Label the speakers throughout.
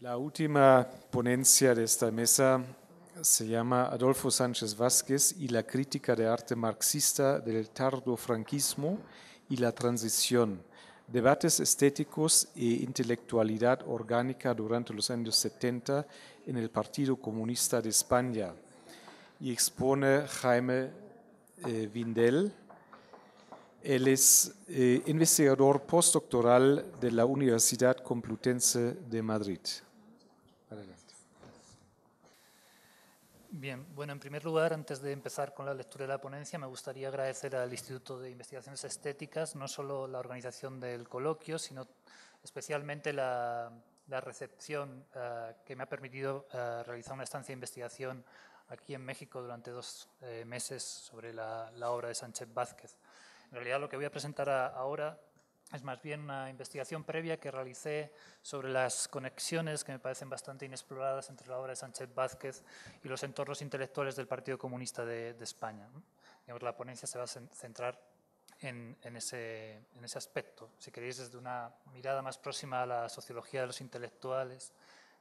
Speaker 1: La última ponencia de esta mesa se llama Adolfo Sánchez Vázquez y la crítica de arte marxista del tardo franquismo y la transición, debates estéticos e intelectualidad orgánica durante los años 70 en el Partido Comunista de España. Y expone Jaime Windel, eh, Vindel. Él es eh, investigador postdoctoral de la Universidad Complutense de Madrid.
Speaker 2: Bien, bueno, en primer lugar, antes de empezar con la lectura de la ponencia, me gustaría agradecer al Instituto de Investigaciones Estéticas no solo la organización del coloquio, sino especialmente la, recepción eh, que me ha permitido eh, realizar una estancia de investigación aquí en México durante dos eh, meses sobre la, obra de Sánchez Vázquez. En realidad, lo que voy a presentar ahora es más bien una investigación previa que realicé sobre las conexiones que me parecen bastante inexploradas entre la obra de Sánchez Vázquez y los entornos intelectuales del Partido Comunista de, España. la ponencia se va a centrar en, ese, aspecto, si queréis, desde una mirada más próxima a la sociología de los intelectuales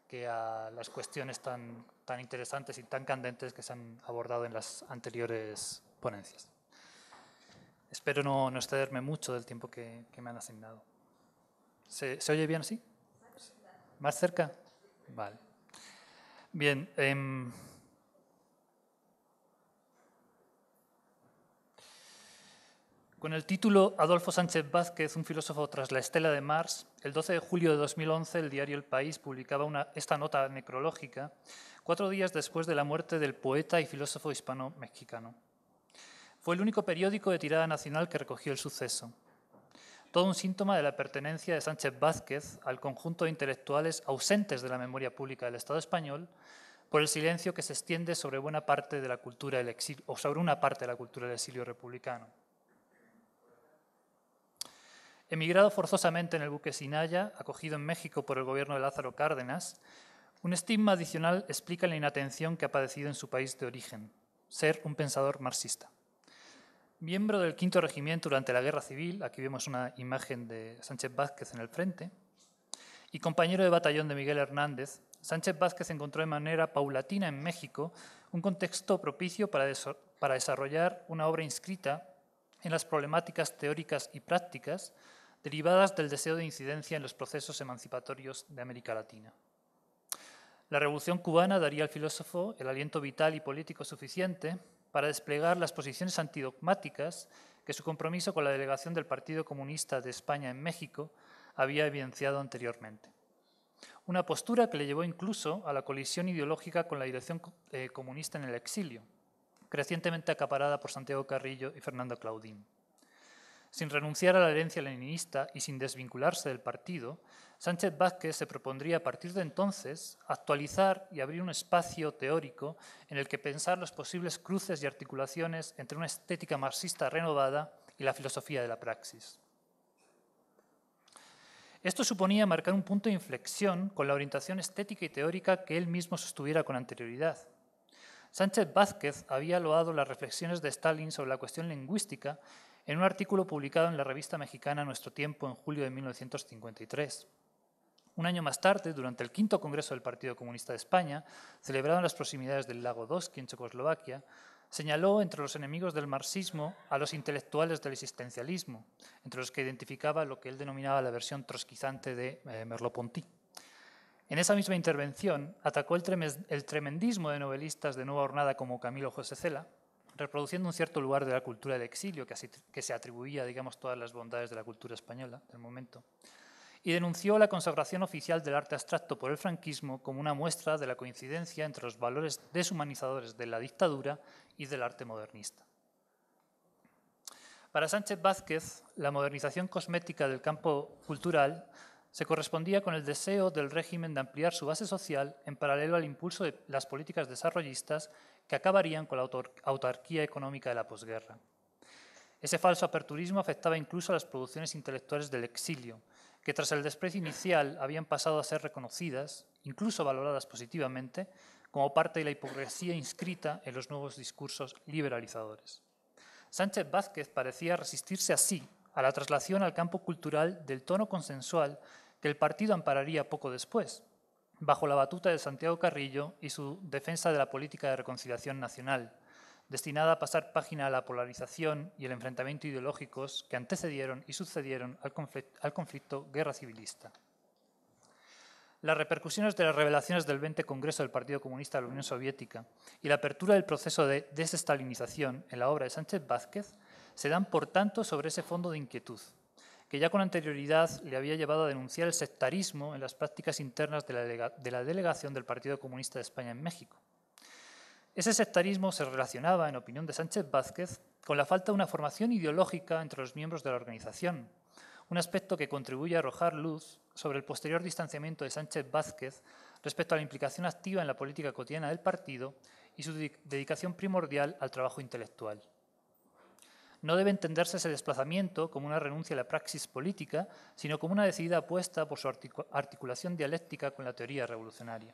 Speaker 2: que a las cuestiones tan interesantes y tan candentes que se han abordado en las anteriores ponencias. Espero no, no excederme mucho del tiempo que, me han asignado. ¿Se, oye bien así? ¿Más cerca? Vale. Bien. Em, con el título Adolfo Sánchez Vázquez, un filósofo tras la estela de Mars, el 12 de julio de 2011 el diario El País publicaba esta nota necrológica, cuatro días después de la muerte del poeta y filósofo hispano-mexicano. Fue el único periódico de tirada nacional que recogió el suceso. Todo un síntoma de la pertenencia de Sánchez Vázquez al conjunto de intelectuales ausentes de la memoria pública del Estado español por el silencio que se extiende sobre buena parte de la cultura del exilio, o sobre una parte de la cultura del exilio republicano. Emigrado forzosamente en el buque Sinaya, acogido en México por el gobierno de Lázaro Cárdenas, un estigma adicional explica la inatención que ha padecido en su país de origen, ser un pensador marxista. Miembro del quinto regimiento durante la Guerra Civil, aquí vemos una imagen de Sánchez Vázquez en el frente, y compañero de batallón de Miguel Hernández, Sánchez Vázquez encontró de manera paulatina en México un contexto propicio para, para desarrollar una obra inscrita en las problemáticas teóricas y prácticas derivadas del deseo de incidencia en los procesos emancipatorios de América Latina. La revolución cubana daría al filósofo el aliento vital y político suficiente para desplegar las posiciones antidogmáticas que su compromiso con la delegación del Partido Comunista de España en México había evidenciado anteriormente. Una postura que le llevó incluso a la colisión ideológica con la dirección eh, comunista en el exilio, crecientemente acaparada por Santiago Carrillo y Fernando Claudín. Sin renunciar a la herencia leninista y sin desvincularse del partido, Sánchez Vázquez se propondría a partir de entonces actualizar y abrir un espacio teórico en el que pensar los posibles cruces y articulaciones entre una estética marxista renovada y la filosofía de la praxis. Esto suponía marcar un punto de inflexión con la orientación estética y teórica que él mismo sostuviera con anterioridad. Sánchez Vázquez había loado las reflexiones de Stalin sobre la cuestión lingüística en un artículo publicado en la revista mexicana Nuestro Tiempo en julio de 1953. Un año más tarde, durante el quinto Congreso del Partido Comunista de España, celebrado en las proximidades del lago Doski, en Checoslovaquia, señaló entre los enemigos del marxismo a los intelectuales del existencialismo, entre los que identificaba lo que él denominaba la versión trotskizante de eh, Merleau-Ponty. En esa misma intervención atacó el, tremendismo de novelistas de nueva hornada como Camilo José Cela, reproduciendo un cierto lugar de la cultura del exilio que, se atribuía, digamos, todas las bondades de la cultura española del momento y denunció la consagración oficial del arte abstracto por el franquismo como una muestra de la coincidencia entre los valores deshumanizadores de la dictadura y del arte modernista. Para Sánchez Vázquez, la modernización cosmética del campo cultural se correspondía con el deseo del régimen de ampliar su base social en paralelo al impulso de las políticas desarrollistas que acabarían con la autarquía económica de la posguerra. Ese falso aperturismo afectaba incluso a las producciones intelectuales del exilio, que tras el desprecio inicial habían pasado a ser reconocidas, incluso valoradas positivamente, como parte de la hipocresía inscrita en los nuevos discursos liberalizadores. Sánchez Vázquez parecía resistirse así a la traslación al campo cultural del tono consensual que el partido ampararía poco después, bajo la batuta de Santiago Carrillo y su defensa de la política de reconciliación nacional, destinada a pasar página a la polarización y el enfrentamiento ideológicos que antecedieron y sucedieron al conflicto, guerra civilista. Las repercusiones de las revelaciones del 20 Congreso del Partido Comunista de la Unión Soviética y la apertura del proceso de desestalinización en la obra de Sánchez Vázquez se dan, por tanto, sobre ese fondo de inquietud, que ya con anterioridad le había llevado a denunciar el sectarismo en las prácticas internas de la delegación del Partido Comunista de España en México ese sectarismo se relacionaba, en opinión de Sánchez Vázquez, con la falta de una formación ideológica entre los miembros de la organización, un aspecto que contribuye a arrojar luz sobre el posterior distanciamiento de Sánchez Vázquez respecto a la implicación activa en la política cotidiana del partido y su dedicación primordial al trabajo intelectual. No debe entenderse ese desplazamiento como una renuncia a la praxis política, sino como una decidida apuesta por su articulación dialéctica con la teoría revolucionaria.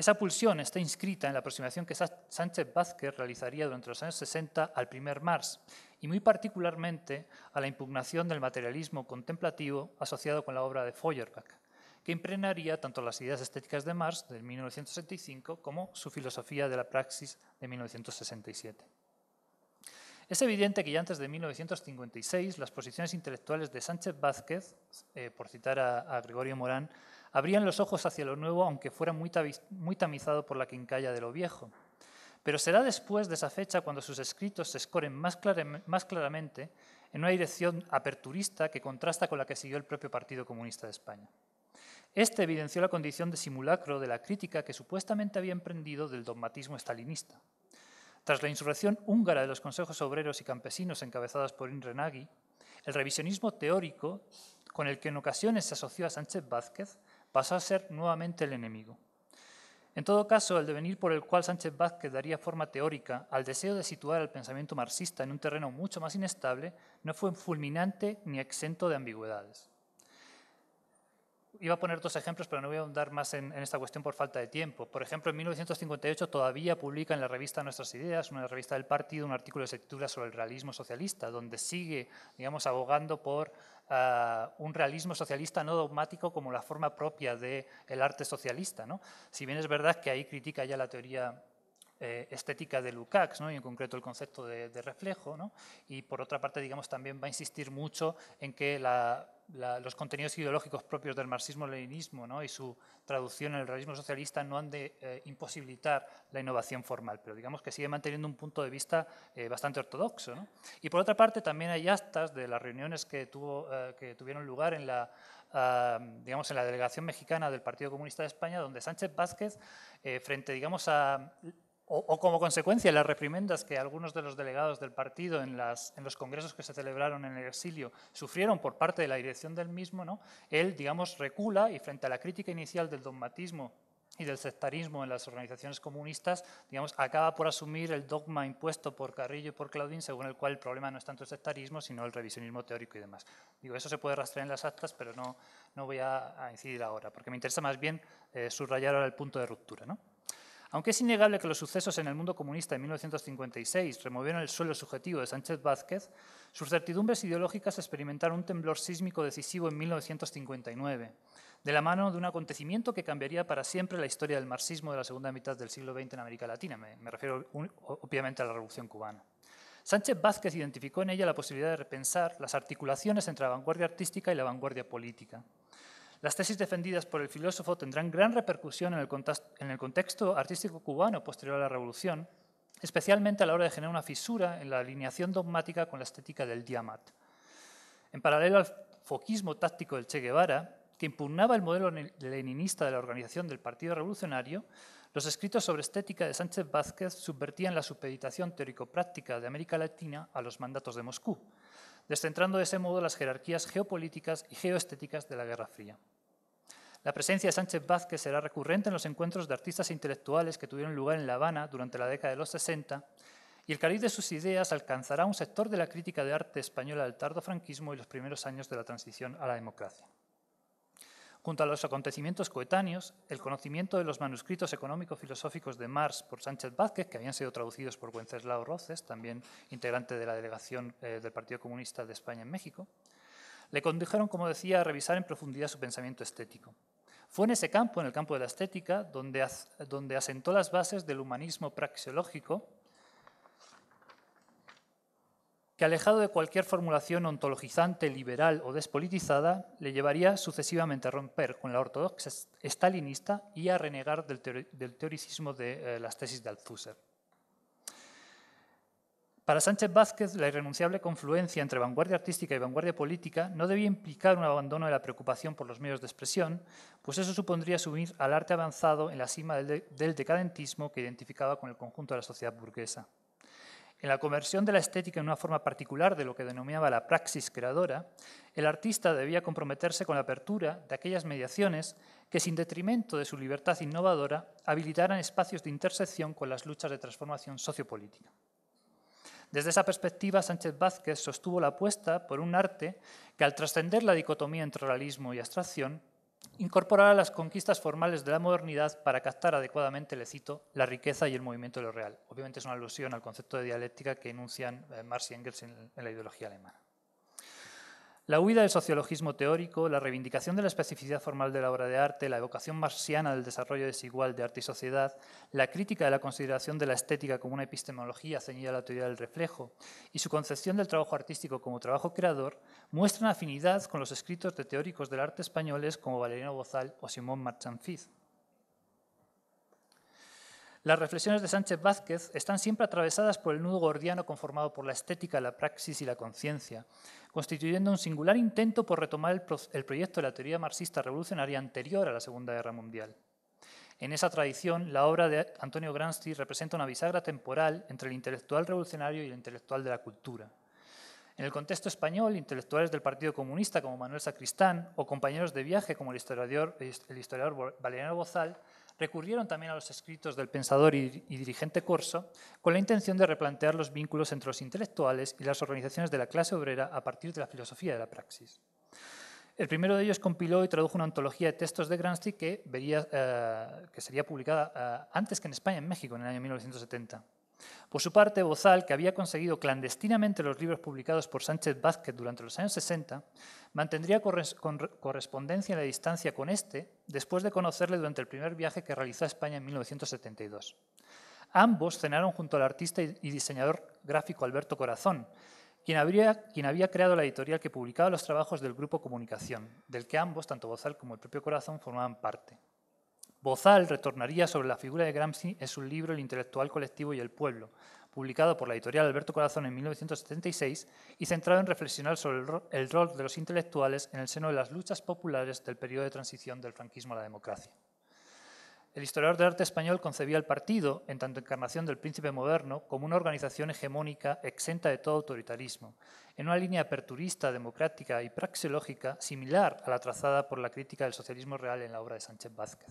Speaker 2: Esa pulsión está inscrita en la aproximación que Sánchez Vázquez realizaría durante los años 60 al primer Mars y muy particularmente a la impugnación del materialismo contemplativo asociado con la obra de Feuerbach, que impregnaría tanto las ideas estéticas de Mars de 1965 como su filosofía de la praxis de 1967. Es evidente que ya antes de 1956 las posiciones intelectuales de Sánchez Vázquez, eh, por citar a Gregorio Morán, Abrían los ojos hacia lo nuevo, aunque fuera muy, tamizado por la quincalla de lo viejo. Pero será después de esa fecha cuando sus escritos se escoren más, claramente en una dirección aperturista que contrasta con la que siguió el propio Partido Comunista de España. Este evidenció la condición de simulacro de la crítica que supuestamente había emprendido del dogmatismo estalinista. Tras la insurrección húngara de los consejos obreros y campesinos encabezadas por Nagy, el revisionismo teórico, con el que en ocasiones se asoció a Sánchez Vázquez, pasó a ser nuevamente el enemigo. En todo caso, el devenir por el cual Sánchez Vázquez daría forma teórica al deseo de situar al pensamiento marxista en un terreno mucho más inestable no fue fulminante ni exento de ambigüedades iba a poner dos ejemplos, pero no voy a ahondar más en, esta cuestión por falta de tiempo. Por ejemplo, en 1958 todavía publica en la revista Nuestras Ideas, una revista del partido, un artículo de se sobre el realismo socialista, donde sigue, digamos, abogando por ah, un realismo socialista no dogmático como la forma propia del el arte socialista. Si bien es verdad que ahí critica ya la teoría eh, estética de Lukács, ¿no? y en concreto el concepto de, reflejo. Y por otra parte, digamos, también va a insistir mucho en que los contenidos ideológicos propios del marxismo-leninismo ¿no? y su traducción en el realismo socialista no han de eh, imposibilitar la innovación formal, pero digamos que sigue manteniendo un punto de vista eh, bastante ortodoxo. Y por otra parte, también hay actas de las reuniones que, tuvo, que tuvieron lugar en la ah, digamos, en la delegación mexicana del Partido Comunista de España, donde Sánchez Vázquez, frente digamos, a o, como consecuencia las reprimendas que algunos de los delegados del partido en, los congresos que se celebraron en el exilio sufrieron por parte de la dirección del mismo, ¿no? él, digamos, recula y frente a la crítica inicial del dogmatismo y del sectarismo en las organizaciones comunistas, digamos, acaba por asumir el dogma impuesto por Carrillo y por Claudín, según el cual el problema no es tanto el sectarismo, sino el revisionismo teórico y demás. Digo, eso se puede rastrear en las actas, pero no, no voy a, incidir ahora, porque me interesa más bien eh, subrayar ahora el punto de ruptura. ¿no? Aunque es innegable que los sucesos en el mundo comunista en 1956 removieron el suelo subjetivo de Sánchez Vázquez, sus certidumbres ideológicas experimentaron un temblor sísmico decisivo en 1959, de la mano de un acontecimiento que cambiaría para siempre la historia del marxismo de la segunda mitad del siglo XX en América Latina. Me, refiero obviamente a la Revolución cubana. Sánchez Vázquez identificó en ella la posibilidad de repensar las articulaciones entre la vanguardia artística y la vanguardia política. Las tesis defendidas por el filósofo tendrán gran repercusión en el, contexto artístico cubano posterior a la Revolución, especialmente a la hora de generar una fisura en la alineación dogmática con la estética del diamat. En paralelo al foquismo táctico del Che Guevara, que impugnaba el modelo leninista de la organización del Partido Revolucionario, los escritos sobre estética de Sánchez Vázquez subvertían la supeditación teórico-práctica de América Latina a los mandatos de Moscú, descentrando de ese modo las jerarquías geopolíticas y geoestéticas de la Guerra Fría. La presencia de Sánchez Vázquez será recurrente en los encuentros de artistas intelectuales que tuvieron lugar en La Habana durante la década de los 60 y el cariz de sus ideas alcanzará un sector de la crítica de arte española del tardo franquismo y los primeros años de la transición a la democracia. Junto a los acontecimientos coetáneos, el conocimiento de los manuscritos económico-filosóficos de Marx por Sánchez Vázquez, que habían sido traducidos por Wenceslao Roces, también integrante de la delegación eh, del Partido Comunista de España en México, le condujeron, como decía, a revisar en profundidad su pensamiento estético. Fue en ese campo, en el campo de la estética, donde, donde asentó las bases del humanismo praxeológico, que alejado de cualquier formulación ontologizante, liberal o despolitizada, le llevaría sucesivamente a romper con la ortodoxia stalinista y a renegar del, teoricismo de eh, las tesis de Althusser. Para Sánchez Vázquez, la irrenunciable confluencia entre vanguardia artística y vanguardia política no debía implicar un abandono de la preocupación por los medios de expresión, pues eso supondría subir al arte avanzado en la cima del decadentismo que identificaba con el conjunto de la sociedad burguesa. En la conversión de la estética en una forma particular de lo que denominaba la praxis creadora, el artista debía comprometerse con la apertura de aquellas mediaciones que, sin detrimento de su libertad innovadora, habilitaran espacios de intersección con las luchas de transformación sociopolítica. Desde esa perspectiva, Sánchez Vázquez sostuvo la apuesta por un arte que, al trascender la dicotomía entre realismo y abstracción, incorporará las conquistas formales de la modernidad para captar adecuadamente, le cito, la riqueza y el movimiento de lo real. Obviamente es una alusión al concepto de dialéctica que enuncian eh, Marx y Engels en la ideología alemana. La huida del sociologismo teórico, la reivindicación de la especificidad formal de la obra de arte, la evocación marxiana del desarrollo desigual de arte y sociedad, la crítica de la consideración de la estética como una epistemología ceñida a la teoría del reflejo y su concepción del trabajo artístico como trabajo creador muestran afinidad con los escritos de teóricos del arte españoles como Valeriano Bozal o Simón Marchanfiz. Las reflexiones de Sánchez Vázquez están siempre atravesadas por el nudo gordiano conformado por la estética, la praxis y la conciencia, constituyendo un singular intento por retomar el, proyecto de la teoría marxista revolucionaria anterior a la Segunda Guerra Mundial. En esa tradición, la obra de Antonio Gramsci representa una bisagra temporal entre el intelectual revolucionario y el intelectual de la cultura. En el contexto español, intelectuales del Partido Comunista como Manuel Sacristán o compañeros de viaje como el historiador, el historiador Valeriano Bozal recurrieron también a los escritos del pensador y, dirigente Corso con la intención de replantear los vínculos entre los intelectuales y las organizaciones de la clase obrera a partir de la filosofía de la praxis. El primero de ellos compiló y tradujo una antología de textos de Gramsci que, eh, sería publicada eh, antes que en España, en México, en el año 1970. Por su parte, Bozal, que había conseguido clandestinamente los libros publicados por Sánchez Vázquez durante los años 60, mantendría correspondencia en la distancia con este después de conocerle durante el primer viaje que realizó a España en 1972. Ambos cenaron junto al artista y diseñador gráfico Alberto Corazón, quien había creado la editorial que publicaba los trabajos del grupo Comunicación, del que ambos, tanto Bozal como el propio Corazón, formaban parte. Bozal retornaría sobre la figura de Gramsci en su libro El intelectual colectivo y el pueblo, publicado por la editorial Alberto Corazón en 1976 y centrado en reflexionar sobre el, rol de los intelectuales en el seno de las luchas populares del periodo de transición del franquismo a la democracia. El historiador de arte español concebía el partido, en tanto encarnación del príncipe moderno, como una organización hegemónica exenta de todo autoritarismo, en una línea aperturista, democrática y praxeológica similar a la trazada por la crítica del socialismo real en la obra de Sánchez Vázquez.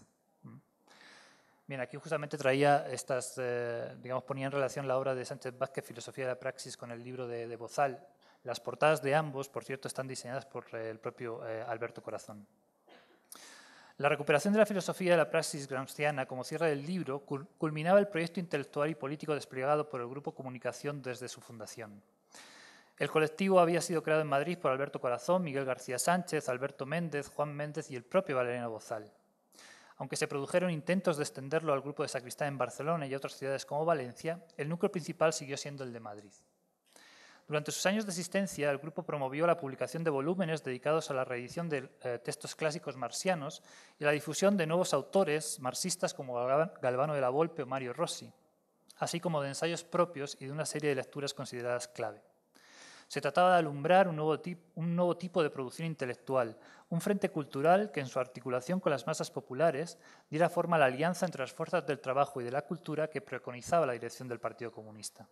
Speaker 2: Bien, aquí justamente traía estas, eh, digamos, ponía en relación la obra de Sánchez Vázquez, Filosofía de la Praxis, con el libro de, Bozal. Las portadas de ambos, por cierto, están diseñadas por eh, el propio eh, Alberto Corazón. La recuperación de la filosofía de la praxis gramsciana como cierre del libro culminaba el proyecto intelectual y político desplegado por el Grupo Comunicación desde su fundación. El colectivo había sido creado en Madrid por Alberto Corazón, Miguel García Sánchez, Alberto Méndez, Juan Méndez y el propio Valeriano Bozal. Aunque se produjeron intentos de extenderlo al grupo de sacristán en Barcelona y otras ciudades como Valencia, el núcleo principal siguió siendo el de Madrid. Durante sus años de existencia, el grupo promovió la publicación de volúmenes dedicados a la reedición de eh, textos clásicos marcianos y la difusión de nuevos autores marxistas como Galvano de la Volpe o Mario Rossi, así como de ensayos propios y de una serie de lecturas consideradas clave. Se trataba de alumbrar un nuevo, tipo de producción intelectual, un frente cultural que en su articulación con las masas populares diera forma a la alianza entre las fuerzas del trabajo y de la cultura que preconizaba la dirección del Partido Comunista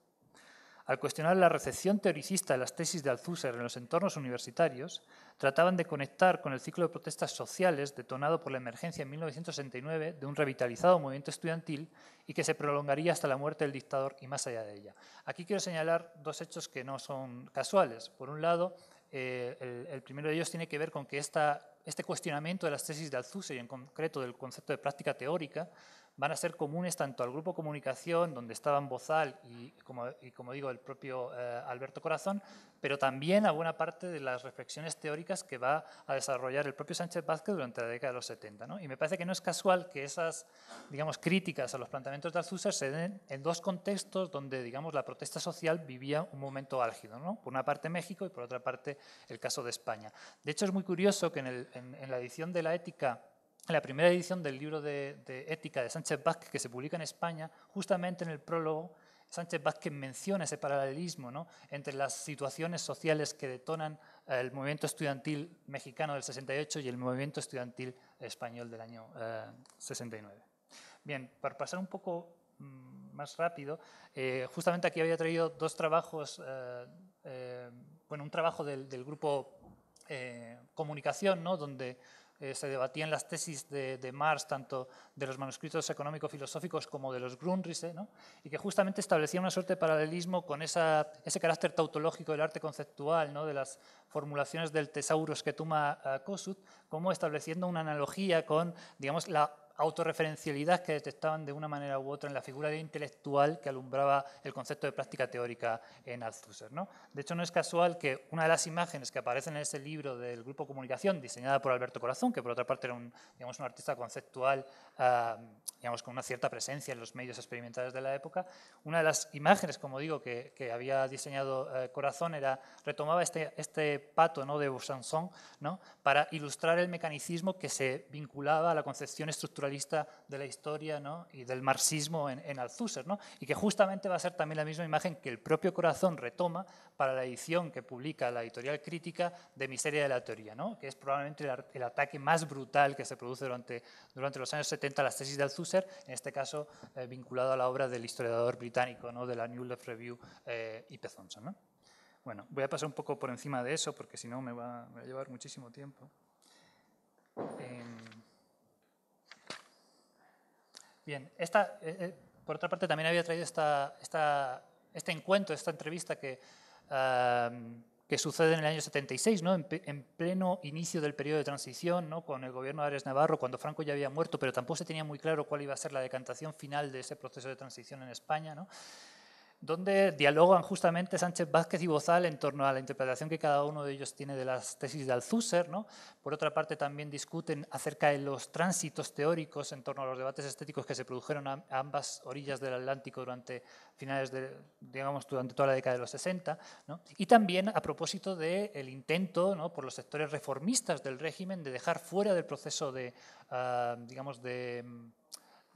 Speaker 2: al cuestionar la recepción teoricista de las tesis de Althusser en los entornos universitarios, trataban de conectar con el ciclo de protestas sociales detonado por la emergencia en 1969 de un revitalizado movimiento estudiantil y que se prolongaría hasta la muerte del dictador y más allá de ella. Aquí quiero señalar dos hechos que no son casuales. Por un lado, eh, el, primero de ellos tiene que ver con que este cuestionamiento de las tesis de Althusser y en concreto del concepto de práctica teórica van a ser comunes tanto al grupo comunicación, donde estaban Bozal y como, digo, el propio eh, Alberto Corazón, pero también a buena parte de las reflexiones teóricas que va a desarrollar el propio Sánchez Vázquez durante la década de los 70. Y me parece que no es casual que esas digamos, críticas a los planteamientos de Althusser se den en dos contextos donde digamos, la protesta social vivía un momento álgido. ¿no? Por una parte México y por otra parte el caso de España. De hecho, es muy curioso que en la edición de la ética en la primera edición del libro de, Ética de Sánchez Vázquez, que se publica en España, justamente en el prólogo, Sánchez Vázquez menciona ese paralelismo entre las situaciones sociales que detonan el movimiento estudiantil mexicano del 68 y el movimiento estudiantil español del año 69. Eh, Bien, para pasar un poco mm, más rápido, eh, justamente aquí había traído dos trabajos, eh, bueno, un trabajo del, grupo Comunicación, ¿no? donde eh, se debatían las tesis de, de, Marx, tanto de los manuscritos económico-filosóficos como de los Grundrisse, ¿no? y que justamente establecía una suerte de paralelismo con ese carácter tautológico del arte conceptual, ¿no? de las formulaciones del tesaurus que toma eh, Kossuth, como estableciendo una analogía con digamos, la autorreferencialidad que detectaban de una manera u otra en la figura de intelectual que alumbraba el concepto de práctica teórica en Althusser. ¿no? De hecho, no es casual que una de las imágenes que aparecen en ese libro del Grupo Comunicación, diseñada por Alberto Corazón, que por otra parte era un, digamos, un artista conceptual digamos, con una cierta presencia en los medios experimentales de la época, una de las imágenes, como digo, que, había diseñado eh, Corazón era, retomaba este, este pato ¿no? de Besançon ¿no? para ilustrar el mecanicismo que se vinculaba a la concepción estructural de la historia y del marxismo en, en Althusser, ¿no? y que justamente va a ser también la misma imagen que el propio Corazón retoma para la edición que publica la editorial crítica de Miseria de la Teoría, que es probablemente el, ataque más brutal que se produce durante, durante los años 70 a las tesis de Althusser, en este caso eh, vinculado a la obra del historiador británico de la New Left Review, eh, Thompson. Bueno, voy a pasar un poco por encima de eso porque si no me va, a llevar muchísimo tiempo. Eh, Bien, eh, eh, por otra parte también había traído esta, este encuentro, esta entrevista que, que sucede en el año 76, en, pleno inicio del periodo de transición, ¿no? con el gobierno de Ares Navarro, cuando Franco ya había muerto, pero tampoco se tenía muy claro cuál iba a ser la decantación final de ese proceso de transición en España. ¿no? donde dialogan justamente Sánchez Vázquez y Bozal en torno a la interpretación que cada uno de ellos tiene de las tesis de Althusser. ¿no? Por otra parte, también discuten acerca de los tránsitos teóricos en torno a los debates estéticos que se produjeron a ambas orillas del Atlántico durante finales de, digamos, durante toda la década de los 60. Y también a propósito del intento por los sectores reformistas del régimen de dejar fuera del proceso de, ah, digamos, de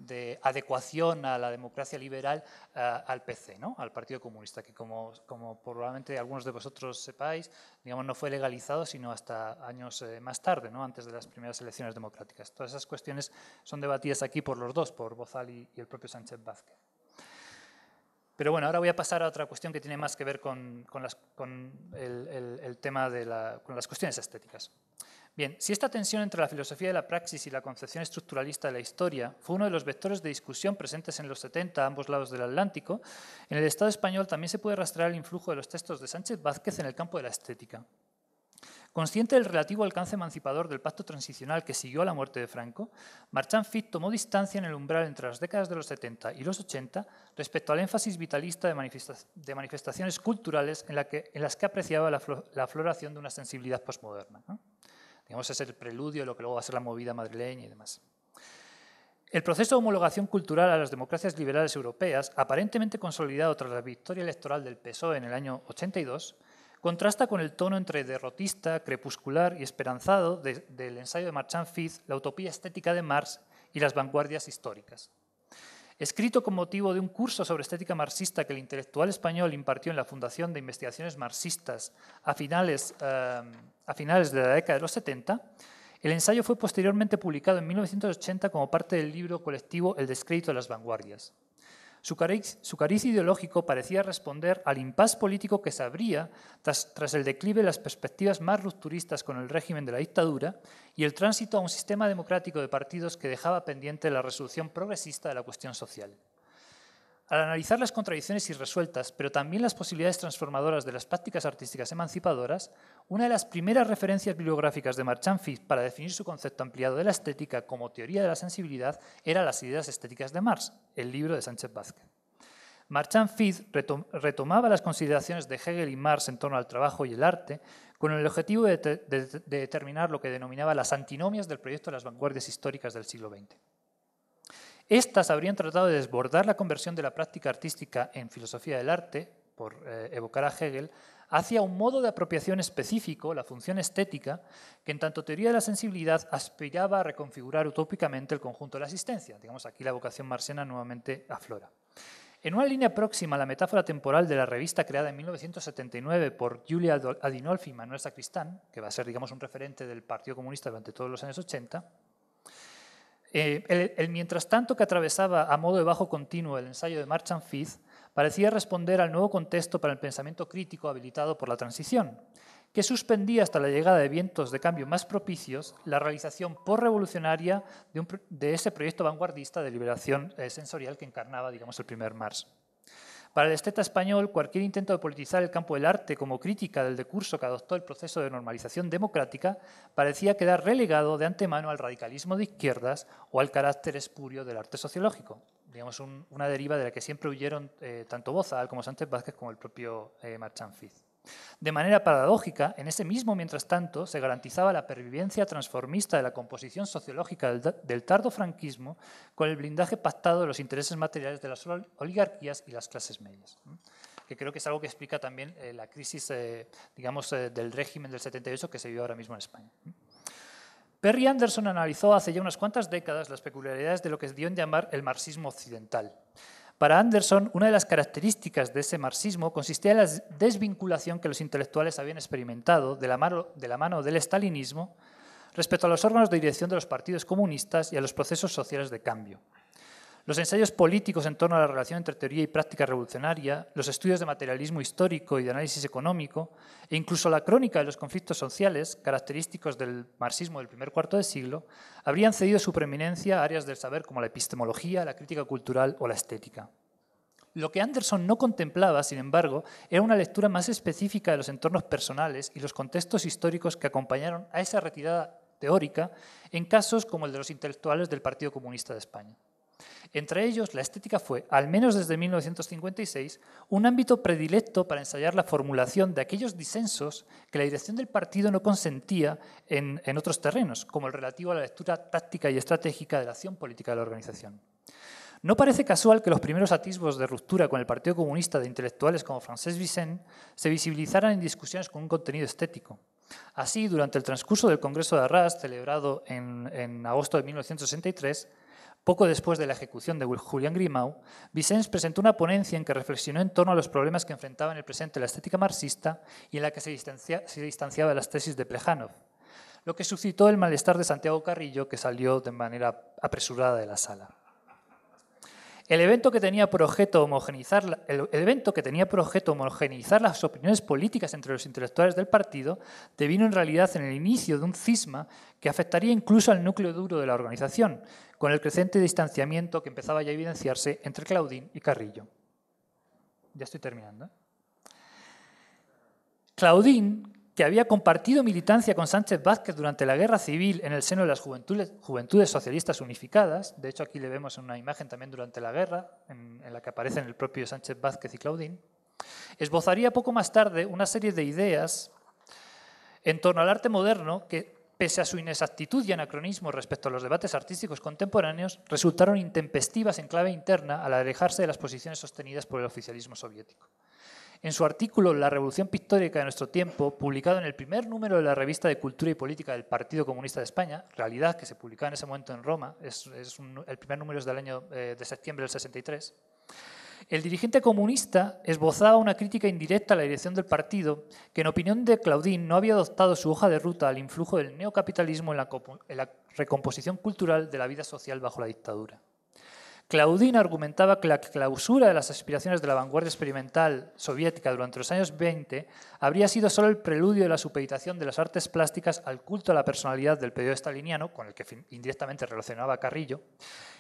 Speaker 2: de adecuación a la democracia liberal al PC, al Partido Comunista, que como, probablemente algunos de vosotros sepáis, digamos, no fue legalizado sino hasta años eh, más tarde, ¿no? antes de las primeras elecciones democráticas. Todas esas cuestiones son debatidas aquí por los dos, por Bozal y, el propio Sánchez Vázquez. Pero bueno, ahora voy a pasar a otra cuestión que tiene más que ver con, las, el, tema de con las cuestiones estéticas. Bien, si esta tensión entre la filosofía de la praxis y la concepción estructuralista de la historia fue uno de los vectores de discusión presentes en los 70 a ambos lados del Atlántico, en el Estado español también se puede rastrear el influjo de los textos de Sánchez Vázquez en el campo de la estética. Consciente del relativo alcance emancipador del pacto transicional que siguió a la muerte de Franco, Marchand Fitt tomó distancia en el umbral entre las décadas de los 70 y los 80 respecto al énfasis vitalista de, manifestaciones culturales en, las que apreciaba la, floración de una sensibilidad posmoderna. Digamos, es el preludio de lo que luego va a ser la movida madrileña y demás. El proceso de homologación cultural a las democracias liberales europeas, aparentemente consolidado tras la victoria electoral del PSOE en el año 82, contrasta con el tono entre derrotista, crepuscular y esperanzado del ensayo de Marchand Fitz, La utopía estética de Mars y las vanguardias históricas escrito con motivo de un curso sobre estética marxista que el intelectual español impartió en la Fundación de Investigaciones Marxistas a finales, em, de la década de los 70, el ensayo fue posteriormente publicado en 1980 como parte del libro colectivo El descrédito de las vanguardias. Su cariz, ideológico parecía responder al impas político que se abría tras, tras el declive de las perspectivas más rupturistas con el régimen de la dictadura y el tránsito a un sistema democrático de partidos que dejaba pendiente la resolución progresista de la cuestión social. Al analizar las contradicciones irresueltas, pero también las posibilidades transformadoras de las prácticas artísticas emancipadoras, una de las primeras referencias bibliográficas de Marchand para definir su concepto ampliado de la estética como teoría de la sensibilidad era Las ideas estéticas de Marx, el libro de Sánchez Vázquez. Marchand Fitt retomaba las consideraciones de Hegel y Marx en torno al trabajo y el arte, con el objetivo de determinar lo que denominaba las antinomias del proyecto de las vanguardias históricas del siglo XX. Estas habrían tratado de desbordar la conversión de la práctica artística en filosofía del arte, por eh, evocar a Hegel, hacia un modo de apropiación específico, la función estética, que en tanto teoría de la sensibilidad aspiraba a reconfigurar utópicamente el conjunto de la existencia. Digamos, aquí la vocación marxena nuevamente aflora. En una línea próxima a la metáfora temporal de la revista creada en 1979 por Julia Adinolfi y Manuel Sacristán, que va a ser, digamos, un referente del Partido Comunista durante todos los años 80, eh, el, mientras tanto que atravesaba a modo de bajo continuo el ensayo de and Fitz, parecía responder al nuevo contexto para el pensamiento crítico habilitado por la transición, que suspendía hasta la llegada de vientos de cambio más propicios la realización postrevolucionaria de, de ese proyecto vanguardista de liberación eh, sensorial que encarnaba digamos, el primer Mars. Para el esteta español, cualquier intento de politizar el campo del arte como crítica del decurso que adoptó el proceso de normalización democrática parecía quedar relegado de antemano al radicalismo de izquierdas o al carácter espurio del arte sociológico. Digamos, una deriva de la que siempre huyeron eh, tanto Bozal como Sánchez Vázquez como el propio eh, de manera paradójica, en ese mismo mientras tanto se garantizaba la pervivencia transformista de la composición sociológica del tardo franquismo con el blindaje pactado de los intereses materiales de las oligarquías y las clases medias, que creo que es algo que explica también eh, la crisis eh, digamos, eh, del régimen del 78 que se vive ahora mismo en España. Perry Anderson analizó hace ya unas cuantas décadas las peculiaridades de lo que se dio en llamar el marxismo occidental para Anderson, una de las características de ese marxismo consistía en la desvinculación que los intelectuales habían experimentado de la, mano, del estalinismo respecto a los órganos de dirección de los partidos comunistas y a los procesos sociales de cambio. Los ensayos políticos en torno a la relación entre teoría y práctica revolucionaria, los estudios de materialismo histórico y de análisis económico, e incluso la crónica de los conflictos sociales, característicos del marxismo del primer cuarto de siglo, habrían cedido su preeminencia a áreas del saber como la epistemología, la crítica cultural o la estética. Lo que Anderson no contemplaba, sin embargo, era una lectura más específica de los entornos personales y los contextos históricos que acompañaron a esa retirada teórica en casos como el de los intelectuales del Partido Comunista de España. Entre ellos, la estética fue, al menos desde 1956, un ámbito predilecto para ensayar la formulación de aquellos disensos que la dirección del partido no consentía en, otros terrenos, como el relativo a la lectura táctica y estratégica de la acción política de la organización. No parece casual que los primeros atisbos de ruptura con el Partido Comunista de intelectuales como Francesc Vicent se visibilizaran en discusiones con un contenido estético. Así, durante el transcurso del Congreso de Arras, celebrado en agosto de 1963, poco después de la ejecución de Julian Grimau, Vicens presentó una ponencia en que reflexionó en torno a los problemas que enfrentaba en el presente la estética marxista y en la que se, se distanciaba de las tesis de Plejanov, lo que suscitó el malestar de Santiago Carrillo, que salió de manera apresurada de la sala. El evento, que tenía por objeto homogenizar, el evento que tenía homogenizar las opiniones políticas entre los intelectuales del partido devino en realidad en el inicio de un cisma que afectaría incluso al núcleo duro de la organización, con el creciente distanciamiento que empezaba ya a evidenciarse entre Claudín y Carrillo. Ya estoy terminando. ¿eh? Claudín, había compartido militancia con Sánchez Vázquez durante la Guerra Civil en el seno de las Juventudes, Socialistas Unificadas. De hecho, aquí le vemos en una imagen también durante la guerra, en la que aparecen el propio Sánchez Vázquez y Claudín. Esbozaría poco más tarde una serie de ideas en torno al arte moderno que, pese a su inexactitud y anacronismo respecto a los debates artísticos contemporáneos, resultaron intempestivas en clave interna al alejarse de las posiciones sostenidas por el oficialismo soviético. En su artículo La Revolución Pictórica de nuestro tiempo, publicado en el primer número de la revista de Cultura y Política del Partido Comunista de España, Realidad, que se publicaba en ese momento en Roma, es, el primer número es del año eh, de septiembre del 63, el dirigente comunista esbozaba una crítica indirecta a la dirección del partido, que en opinión de Claudín no había adoptado su hoja de ruta al influjo del neocapitalismo en la recomposición cultural de la vida social bajo la dictadura. Claudín argumentaba que la clausura de las aspiraciones de la vanguardia experimental soviética durante los años 20 habría sido solo el preludio de la supeditación de las artes plásticas al culto a la personalidad del periodo staliniano, con el que indirectamente relacionaba Carrillo,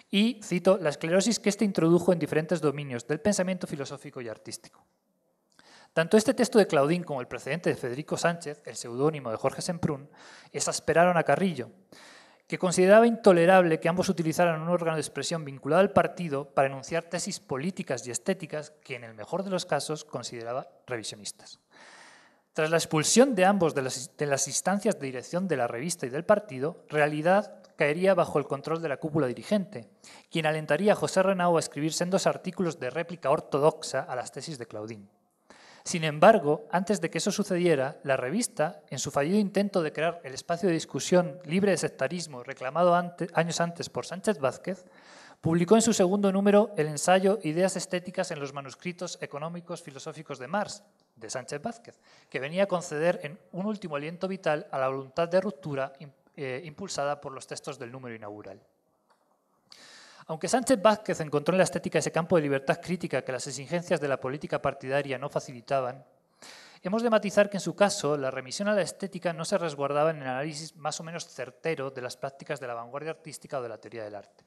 Speaker 2: y, cito, la esclerosis que éste introdujo en diferentes dominios del pensamiento filosófico y artístico. Tanto este texto de Claudín como el precedente de Federico Sánchez, el seudónimo de Jorge Semprún, exasperaron a Carrillo, que consideraba intolerable que ambos utilizaran un órgano de expresión vinculado al partido para enunciar tesis políticas y estéticas que en el mejor de los casos consideraba revisionistas. Tras la expulsión de ambos de las, instancias de dirección de la revista y del partido, Realidad caería bajo el control de la cúpula dirigente, quien alentaría a José Renau a escribir sendos artículos de réplica ortodoxa a las tesis de Claudín. Sin embargo, antes de que eso sucediera, la revista, en su fallido intento de crear el espacio de discusión libre de sectarismo reclamado años antes por Sánchez Vázquez, publicó en su segundo número el ensayo Ideas estéticas en los manuscritos económicos filosóficos de Marx, de Sánchez Vázquez, que venía a conceder en un último aliento vital a la voluntad de ruptura eh, impulsada por los textos del número inaugural. Aunque Sánchez Vázquez encontró en la estética ese campo de libertad crítica que las exigencias de la política partidaria no facilitaban, hemos de matizar que en su caso la remisión a la estética no se resguardaba en el análisis más o menos certero de las prácticas de la vanguardia artística o de la teoría del arte.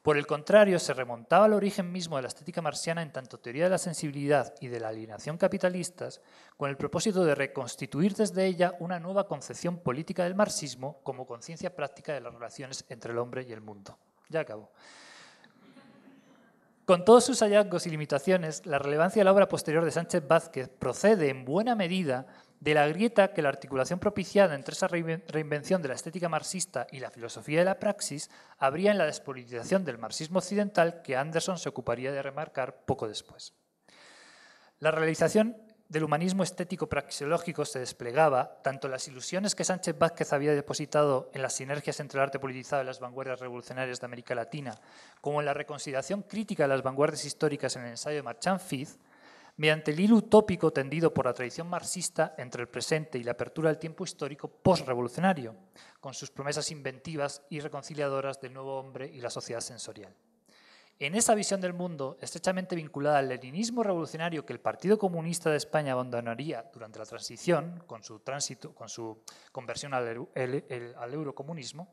Speaker 2: Por el contrario, se remontaba al origen mismo de la estética marciana en tanto teoría de la sensibilidad y de la alienación capitalistas, con el propósito de reconstituir desde ella una nueva concepción política del marxismo como conciencia práctica de las relaciones entre el hombre y el mundo. Ya acabó. Con todos sus hallazgos y limitaciones, la relevancia de la obra posterior de Sánchez Vázquez procede en buena medida de la grieta que la articulación propiciada entre esa reinvención de la estética marxista y la filosofía de la praxis habría en la despolitización del marxismo occidental que Anderson se ocuparía de remarcar poco después. La realización del humanismo estético praxeológico se desplegaba, tanto las ilusiones que Sánchez Vázquez había depositado en las sinergias entre el arte politizado y las vanguardias revolucionarias de América Latina, como en la reconsideración crítica de las vanguardias históricas en el ensayo de Marchand Fitz, mediante el hilo utópico tendido por la tradición marxista entre el presente y la apertura del tiempo histórico postrevolucionario, con sus promesas inventivas y reconciliadoras del nuevo hombre y la sociedad sensorial. En esa visión del mundo, estrechamente vinculada al leninismo revolucionario que el Partido Comunista de España abandonaría durante la transición, con su, tránsito, con su conversión al, eurocomunismo,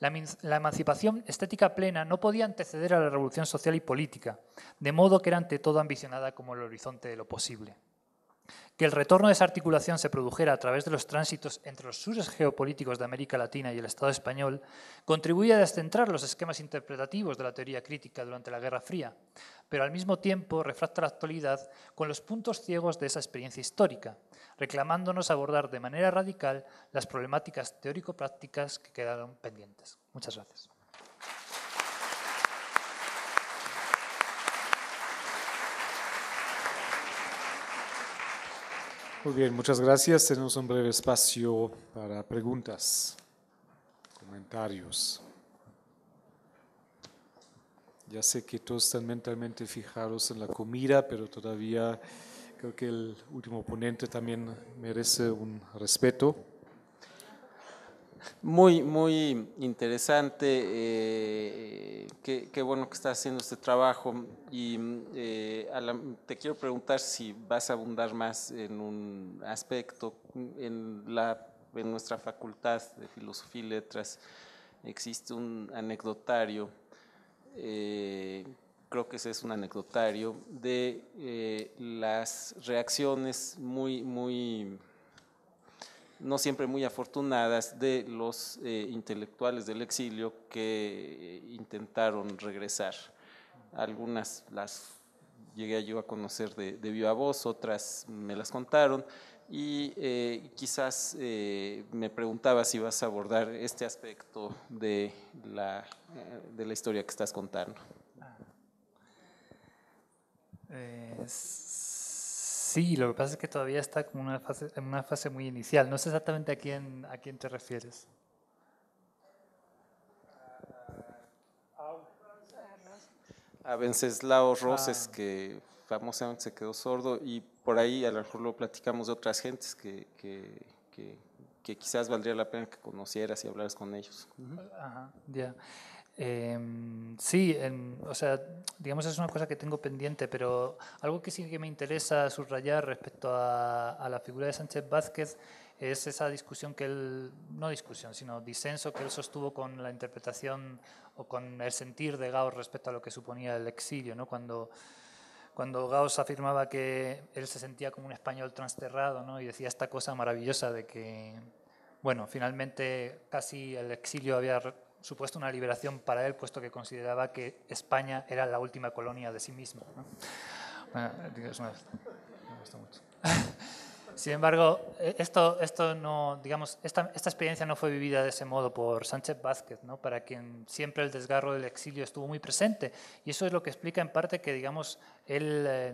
Speaker 2: la emancipación estética plena no podía anteceder a la revolución social y política, de modo que era ante todo ambicionada como el horizonte de lo posible que el retorno de esa articulación se produjera a través de los tránsitos entre los sures geopolíticos de América Latina y el Estado español contribuye a descentrar los esquemas interpretativos de la teoría crítica durante la Guerra Fría, pero al mismo tiempo refracta la actualidad con los puntos ciegos de esa experiencia histórica, reclamándonos abordar de manera radical las problemáticas teórico-prácticas que quedaron pendientes. Muchas gracias.
Speaker 1: Muy bien, muchas gracias. Tenemos un breve espacio para preguntas, comentarios. Ya sé que todos están mentalmente fijados en la comida, pero todavía creo que el último ponente también merece un respeto.
Speaker 3: Muy, muy interesante. Eh, qué, bueno que estás haciendo este trabajo. Y eh, te quiero preguntar si vas a abundar más en un aspecto. En, la, en nuestra facultad de Filosofía y Letras existe un anecdotario. Eh, creo que ese es un anecdotario de las reacciones muy, muy no siempre muy afortunadas de los eh, intelectuales del exilio que intentaron regresar. Algunas las llegué yo a conocer de, viva voz, otras me las contaron y eh, quizás eh, me preguntaba si vas a abordar este aspecto de la, de la historia que estás contando.
Speaker 2: Sí. Sí, lo que pasa es que todavía está como una en una fase muy inicial. No sé exactamente a quién, a quién te refieres.
Speaker 3: A Venceslao Roses, ah. que famosamente se quedó sordo, y por ahí a lo mejor lo platicamos de otras gentes que, que, que, quizás valdría la pena que conocieras y hablaras con ellos.
Speaker 2: Ajá, ya. Em, sí, o sea, digamos es una cosa que tengo pendiente, pero algo que sí que me interesa subrayar respecto a, la figura de Sánchez Vázquez es esa discusión que él, no discusión, sino disenso que él sostuvo con la interpretación o con el sentir de Gauss respecto a lo que suponía el exilio, ¿no? Cuando, cuando Gauss afirmaba que él se sentía como un español transterrado, ¿no? Y decía esta cosa maravillosa de que, bueno, finalmente casi el exilio había supuesto una liberación para él, puesto que consideraba que España era la última colonia de sí mismo. Sin embargo, eh, esto, esto no, digamos, esta, esta, experiencia no fue vivida de ese modo por Sánchez Vázquez, ¿no? para quien siempre el desgarro del exilio estuvo muy presente. Y eso es lo que explica en parte que, digamos, él, eh,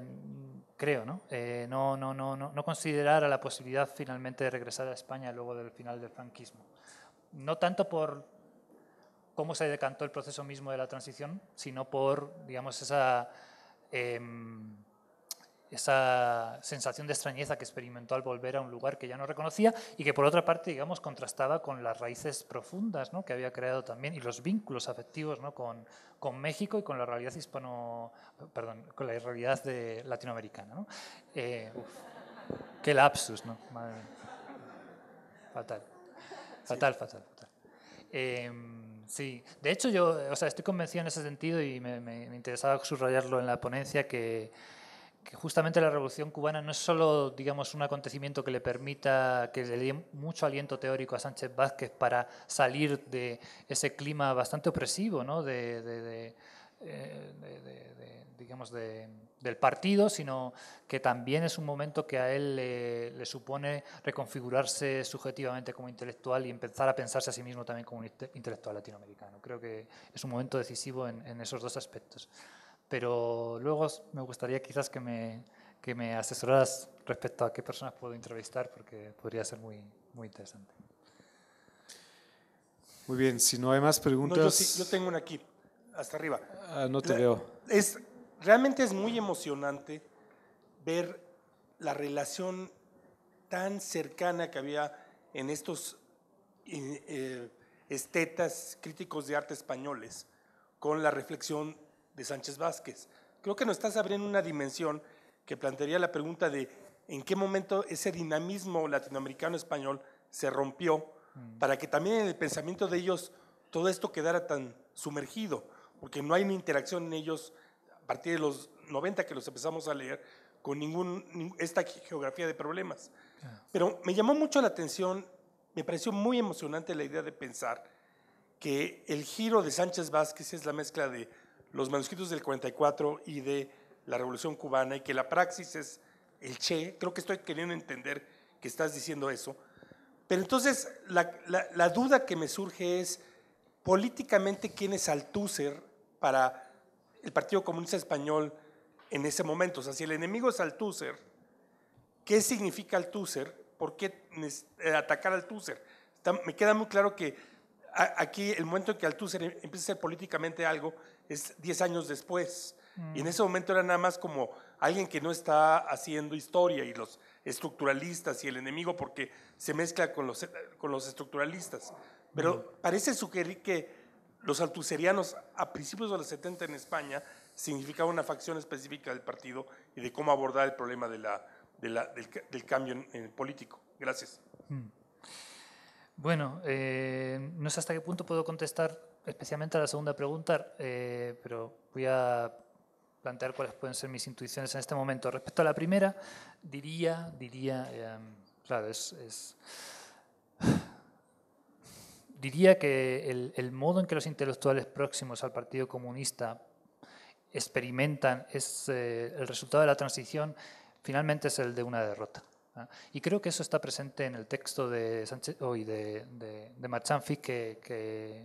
Speaker 2: creo, eh, ¿no? no, no, no, no, considerara la posibilidad finalmente de regresar a España luego del final del franquismo. No tanto por cómo se decantó el proceso mismo de la transición, sino por, digamos, esa, em, esa sensación de extrañeza que experimentó al volver a un lugar que ya no reconocía y que, por otra parte, digamos, contrastaba con las raíces profundas que había creado también y los vínculos afectivos con, México y con la realidad hispano... perdón, con la realidad de, latinoamericana, eh, qué lapsus, Fatal. fatal, fatal. Em, sí, de hecho yo o sea, estoy convencido en ese sentido y me, interesaba subrayarlo en la ponencia que, justamente la Revolución cubana no es solo, digamos, un acontecimiento que le permita, que le dé mucho aliento teórico a Sánchez Vázquez para salir de ese clima bastante opresivo, ¿no? de eh, de, digamos del partido, sino que también es un momento que a él le, supone reconfigurarse subjetivamente como intelectual y empezar a pensarse a sí mismo también como un intelectual latinoamericano. Creo que es un momento decisivo en, esos dos aspectos. Pero luego me gustaría quizás que me, que me asesoraras respecto a qué personas puedo entrevistar, porque podría ser muy, muy interesante.
Speaker 1: Muy bien, si no hay más preguntas.
Speaker 2: yo tengo una aquí. Hasta arriba. Ah,
Speaker 1: no te veo.
Speaker 4: Es, realmente es muy emocionante ver la relación tan cercana que había en estos eh, eh, estetas críticos de arte españoles con la reflexión de Sánchez Vázquez. Creo que nos estás abriendo una dimensión que plantearía la pregunta de en qué momento ese dinamismo latinoamericano-español se rompió mm. para que también en el pensamiento de ellos todo esto quedara tan sumergido porque no hay una interacción en ellos a partir de los 90 que los empezamos a leer con ningún, esta geografía de problemas. Pero me llamó mucho la atención, me pareció muy emocionante la idea de pensar que el giro de Sánchez Vázquez es la mezcla de los manuscritos del 44 y de la Revolución Cubana y que la praxis es el Che, creo que estoy queriendo entender que estás diciendo eso, pero entonces la, la duda que me surge es políticamente quién es Althusser para el Partido Comunista Español en ese momento. O sea, si el enemigo es Althusser, ¿qué significa Althusser? ¿Por qué eh, atacar a Althusser? me queda muy claro que aquí el momento en que Althusser em-, empieza a ser políticamente algo es 10 años después. Y en mm. ese momento era nada más como alguien que no está haciendo historia y los estructuralistas y el enemigo porque se mezcla con los, eh, con los estructuralistas. Pero parece sugerir que los altuserianos a principios de los 70 en España significaba una facción específica del partido y de cómo abordar el problema de la, del, cambio político. Gracias.
Speaker 2: Mm. Bueno, eh, no sé hasta qué punto puedo contestar especialmente a la segunda pregunta, eh, pero voy a plantear cuáles pueden ser mis intuiciones en este momento. Respecto a la primera, diría, diría, eh, claro, es, es diría que el, modo en que los intelectuales próximos al Partido Comunista experimentan es, eh, el resultado de la transición, finalmente es el de una derrota. Y creo que eso está presente en el texto de Sánchez, hoy de, de, de Marchanfi que,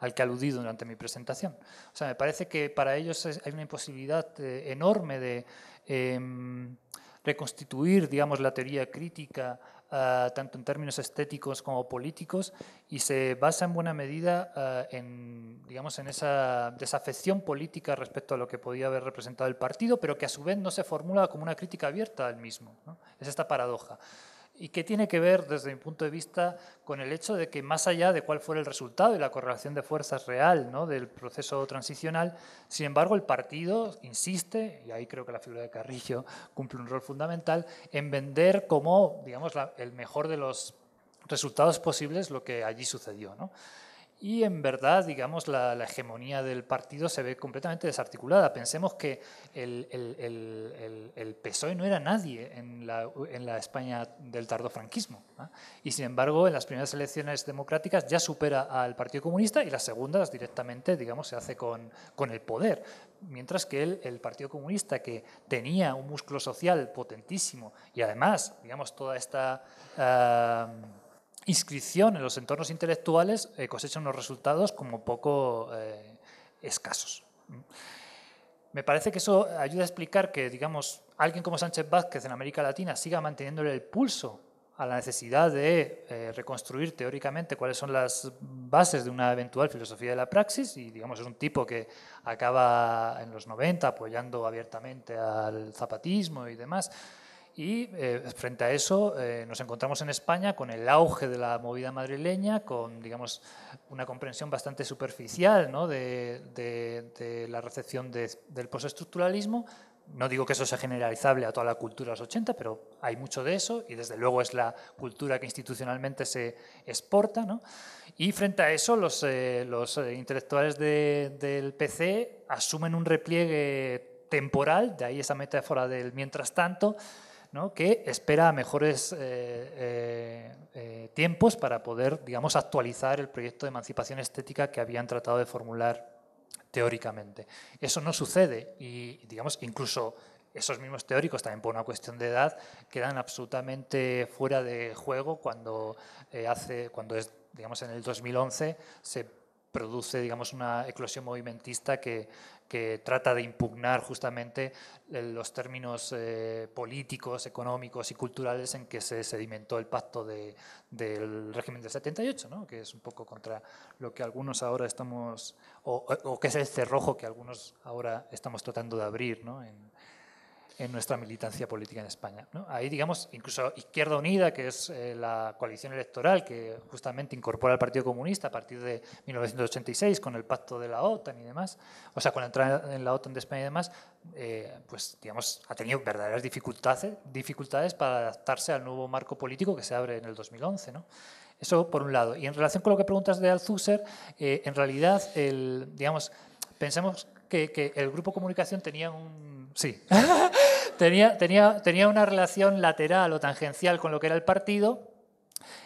Speaker 2: al que he aludido durante mi presentación. O sea, me parece que para ellos hay una imposibilidad eh, enorme de em, reconstituir, digamos, la teoría crítica Ah, tanto en términos estéticos como políticos, y se basa en buena medida ah, en, digamos, en esa desafección política respecto a lo que podía haber representado el partido, pero que a su vez no se formula como una crítica abierta al mismo. Es esta paradoja y qué tiene que ver desde mi punto de vista con el hecho de que más allá de cuál fuera el resultado y la correlación de fuerzas real del proceso transicional, sin embargo el partido insiste, y ahí creo que la figura de Carrillo cumple un rol fundamental, en vender como digamos, el mejor de los resultados posibles lo que allí sucedió. ¿no? y en verdad, digamos, la, hegemonía del partido se ve completamente desarticulada. Pensemos que el, PSOE no era nadie en la, España del tardofranquismo. Y sin embargo, en las primeras elecciones democráticas ya supera al Partido Comunista y las segundas directamente, digamos, se hace con, el poder. Mientras que el, Partido Comunista, que tenía un músculo social potentísimo y además, digamos, toda esta... Ah, inscripción en los entornos intelectuales eh, cosechan cosecha unos resultados como poco eh, escasos. Mm. Me parece que eso ayuda a explicar que, digamos, alguien como Sánchez Vázquez en América Latina siga manteniéndole el pulso a la necesidad de eh, reconstruir teóricamente cuáles son las bases de una eventual filosofía de la praxis y digamos es un tipo que acaba en los 90 apoyando abiertamente al zapatismo y demás, y eh, frente a eso eh, nos encontramos en España con el auge de la movida madrileña, con digamos, una comprensión bastante superficial de, la recepción del postestructuralismo. No digo que eso sea generalizable a toda la cultura de los 80, pero hay mucho de eso y desde luego es la cultura que institucionalmente se exporta. Y frente a eso los, eh, los intelectuales del PC asumen un repliegue temporal, de ahí esa metáfora del mientras tanto, que espera mejores eh, eh, eh, tiempos para poder, digamos, actualizar el proyecto de emancipación estética que habían tratado de formular teóricamente. Eso no sucede y, digamos, incluso esos mismos teóricos, también por una cuestión de edad, quedan absolutamente fuera de juego cuando hace, cuando es, digamos, en el 2011 se produce digamos, una eclosión movimentista que, que trata de impugnar justamente eh, los términos eh, políticos, económicos y culturales en que se sedimentó el pacto del régimen del 78, ¿no? que es un poco contra lo que algunos ahora estamos, o, que es el este cerrojo que algunos ahora estamos tratando de abrir ¿no? en, en nuestra militancia política en España. Ahí, digamos, incluso Izquierda Unida, que es eh, la coalición electoral que justamente incorpora al Partido Comunista a partir de 1986 con el pacto de la OTAN y demás, o sea, con la entrada en la OTAN de España y demás, eh, pues, digamos, ha tenido verdaderas dificultades, dificultades para adaptarse al nuevo marco político que se abre en el 2011, Eso por un lado. Y en relación con lo que preguntas de Althusser, eh, en realidad, el, digamos, pensemos que, el grupo comunicación tenía un... Sí, tenía, tenía, tenía una relación lateral o tangencial con lo que era el partido,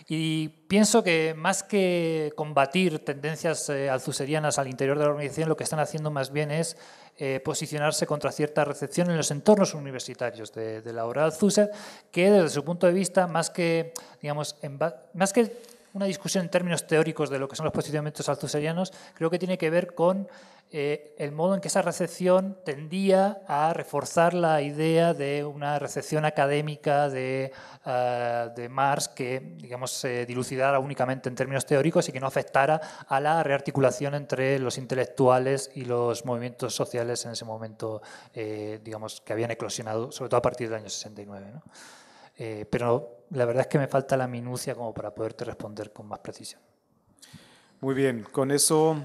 Speaker 2: y pienso que más que combatir tendencias eh, alzuserianas al interior de la organización, lo que están haciendo más bien es eh, posicionarse contra cierta recepción en los entornos universitarios de, la obra de que desde su punto de vista, más que, digamos, más que una discusión en términos teóricos de lo que son los posicionamientos althusserianos, creo que tiene que ver con eh, el modo en que esa recepción tendía a reforzar la idea de una recepción académica eh, de, Marx que, digamos, se dilucidara únicamente en términos teóricos y que no afectara a la rearticulación entre los intelectuales y los movimientos sociales en ese momento, eh, digamos, que habían eclosionado, sobre todo a partir del año 69. ¿no? pero la verdad es que me falta la minucia como para poderte responder con más precisión.
Speaker 1: Muy bien, con eso